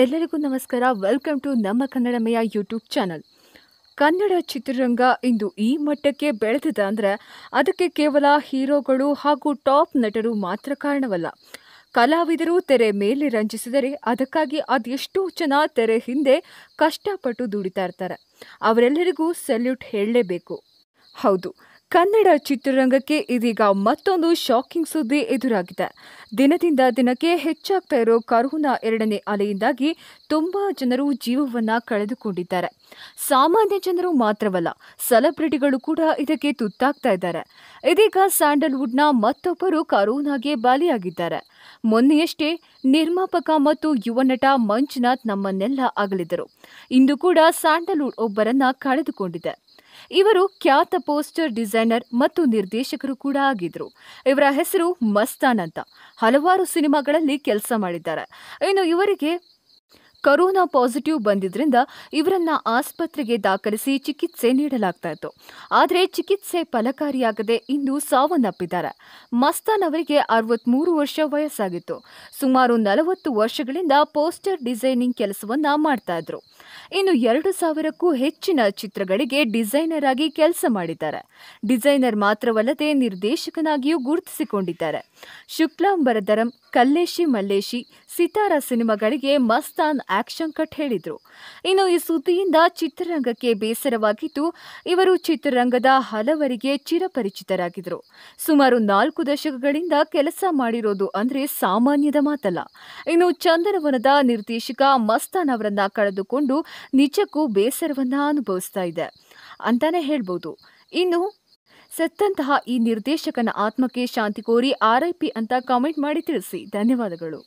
ಎಲ್ಲರಿಗೂ ನಮಸ್ಕಾರ welcome to ನಮ್ಮ ಕನ್ನಡಮಯ ಯೂಟ್ಯೂಬ್ ಚಾನಲ್ ಕನ್ನಡ ಚಿತ್ರರಂಗ ಇಂದು ಈ ಮಟ್ಟಕ್ಕೆ ಬೆಳೆದಿದೆ ಅಂದರೆ ಅದಕ್ಕೆ ಕೇವಲ ಹೀರೋಗಳು ಹಾಗೂ ಟಾಪ್ ನಟರು ಮಾತ್ರ ಕಾರಣವಲ್ಲ ಕಲಾವಿದರು ತೆರೆ ಮೇಲೆ ರಂಜಿಸಿದರೆ ಅದಕ್ಕಾಗಿ ಅದೆಷ್ಟೋ ಜನ ತೆರೆ ಹಿಂದೆ ಕಷ್ಟಪಟ್ಟು ದುಡಿತಾ ಇರ್ತಾರೆ ಅವರೆಲ್ಲರಿಗೂ ಸೆಲ್ಯೂಟ್ ಹೇಳಲೇಬೇಕು ಹೌದು ಕನ್ನಡ ಚಿತ್ರರಂಗಕ್ಕೆ ಇದೀಗ ಮತ್ತೊಂದು ಶಾಕಿಂಗ್ ಸುದ್ದಿ ಎದುರಾಗಿದೆ ದಿನದಿಂದ ದಿನಕ್ಕೆ ಹೆಚ್ಚಾಗ್ತಾ ಇರೋ ಕರೋನಾ ಎರಡನೇ ಅಲೆಯಿಂದಾಗಿ ತುಂಬಾ ಜನರು ಜೀವವನ್ನು ಕಳೆದುಕೊಂಡಿದ್ದಾರೆ ಸಾಮಾನ್ಯ ಜನರು ಮಾತ್ರವಲ್ಲ ಸೆಲೆಬ್ರಿಟಿಗಳು ಕೂಡ ಇದಕ್ಕೆ ತುತ್ತಾಗ್ತಾ ಇದ್ದಾರೆ ಇದೀಗ ಸ್ಯಾಂಡಲ್ವುಡ್ನ ಮತ್ತೊಬ್ಬರು ಕರೋನಾಗೆ ಬಲಿಯಾಗಿದ್ದಾರೆ ಮೊನ್ನೆಯಷ್ಟೇ ನಿರ್ಮಾಪಕ ಮತ್ತು ಯುವ ನಟ ಮಂಜುನಾಥ್ ನಮ್ಮನ್ನೆಲ್ಲ ಅಗಲಿದರು ಇಂದು ಕೂಡ ಸ್ಯಾಂಡಲ್ವುಡ್ ಒಬ್ಬರನ್ನ ಕಳೆದುಕೊಂಡಿದೆ ಇವರು ಖ್ಯಾತ ಪೋಸ್ಟರ್ ಡಿಸೈನರ್ ಮತ್ತು ನಿರ್ದೇಶಕರು ಕೂಡ ಆಗಿದ್ರು ಇವರ ಹೆಸರು ಮಸ್ತಾನ್ ಅಂತ ಹಲವಾರು ಸಿನಿಮಾಗಳಲ್ಲಿ ಕೆಲಸ ಮಾಡಿದ್ದಾರೆ ಇನ್ನು ಇವರಿಗೆ ಕೊರೋನಾ ಪಾಸಿಟಿವ್ ಬಂದಿದ್ದರಿಂದ ಇವರನ್ನ ಆಸ್ಪತ್ರೆಗೆ ದಾಖಲಿಸಿ ಚಿಕಿತ್ಸೆ ನೀಡಲಾಗ್ತಾ ಇತ್ತು ಆದರೆ ಚಿಕಿತ್ಸೆ ಫಲಕಾರಿಯಾಗದೆ ಇಂದು ಸಾವನ್ನಪ್ಪಿದ್ದಾರೆ ಮಸ್ತಾನ್ ಅವರಿಗೆ ಅರವತ್ಮೂರು ವರ್ಷ ವಯಸ್ಸಾಗಿತ್ತು ಸುಮಾರು ನಲವತ್ತು ವರ್ಷಗಳಿಂದ ಪೋಸ್ಟರ್ ಡಿಸೈನಿಂಗ್ ಕೆಲಸವನ್ನ ಮಾಡ್ತಾ ಇದ್ರು ಇನ್ನು ಎರಡು ಸಾವಿರಕ್ಕೂ ಹೆಚ್ಚಿನ ಚಿತ್ರಗಳಿಗೆ ಡಿಸೈನರ್ ಆಗಿ ಕೆಲಸ ಮಾಡಿದ್ದಾರೆ ಡಿಸೈನರ್ ಮಾತ್ರವಲ್ಲದೆ ನಿರ್ದೇಶಕನಾಗಿಯೂ ಗುರುತಿಸಿಕೊಂಡಿದ್ದಾರೆ ಶುಕ್ಲಾಂಬರಧರಂ ಕಲ್ಲೇಶಿ ಮಲ್ಲೇಶಿ ಸಿತಾರ ಸಿನಿಮಾಗಳಿಗೆ ಮಸ್ತಾನ್ ಆಕ್ಷನ್ ಕಟ್ ಹೇಳಿದರು ಇನ್ನು ಈ ಸುದ್ದಿಯಿಂದ ಚಿತ್ರರಂಗಕ್ಕೆ ಬೇಸರವಾಗಿದ್ದು ಇವರು ಚಿತ್ರರಂಗದ ಹಲವರಿಗೆ ಚಿರಪರಿಚಿತರಾಗಿದ್ದರು ಸುಮಾರು ನಾಲ್ಕು ದಶಕಗಳಿಂದ ಕೆಲಸ ಮಾಡಿರೋದು ಅಂದರೆ ಸಾಮಾನ್ಯದ ಮಾತಲ್ಲ ಇನ್ನು ಚಂದನವನದ ನಿರ್ದೇಶಕ ಮಸ್ತಾನ್ ಅವರನ್ನ ಕಳೆದುಕೊಂಡು ನಿಜಕ್ಕೂ ಬೇಸರವನ್ನ ಅನುಭವಿಸ್ತಾ ಇದೆ ಅಂತಾನೆ ಹೇಳ್ಬೋದು ಇನ್ನು ಸತ್ತಂತಹ ಈ ನಿರ್ದೇಶಕನ ಆತ್ಮಕ್ಕೆ ಶಾಂತಿ ಕೋರಿ ಆರ್ಐಪಿ ಅಂತ ಕಾಮೆಂಟ್ ಮಾಡಿ ತಿಳಿಸಿ ಧನ್ಯವಾದಗಳು